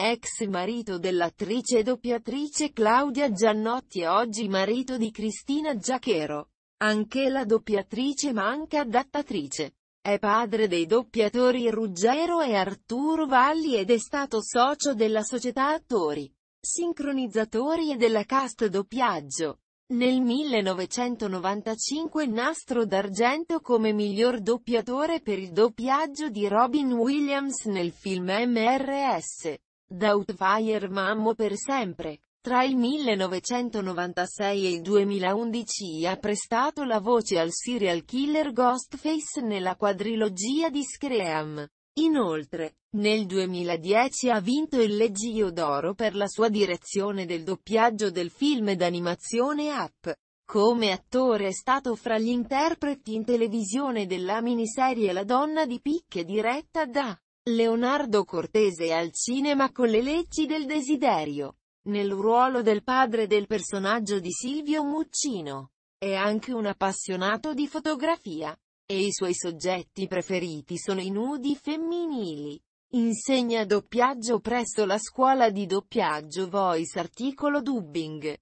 ex marito dell'attrice e doppiatrice Claudia Giannotti e oggi marito di Cristina Giachero. Anche la doppiatrice ma anche adattatrice. È padre dei doppiatori Ruggero e Arturo Valli ed è stato socio della società attori, sincronizzatori e della cast doppiaggio. Nel 1995 nastro d'argento come miglior doppiatore per il doppiaggio di Robin Williams nel film MRS. Doubtfire Mammo per sempre. Tra il 1996 e il 2011 ha prestato la voce al serial killer Ghostface nella quadrilogia di Scream. Inoltre, nel 2010 ha vinto il Leggio d'Oro per la sua direzione del doppiaggio del film d'animazione Up. Come attore è stato fra gli interpreti in televisione della miniserie La donna di picche diretta da Leonardo Cortese al cinema con le leggi del desiderio. Nel ruolo del padre del personaggio di Silvio Muccino. È anche un appassionato di fotografia. E i suoi soggetti preferiti sono i nudi femminili. Insegna doppiaggio presso la scuola di doppiaggio Voice Articolo Dubbing.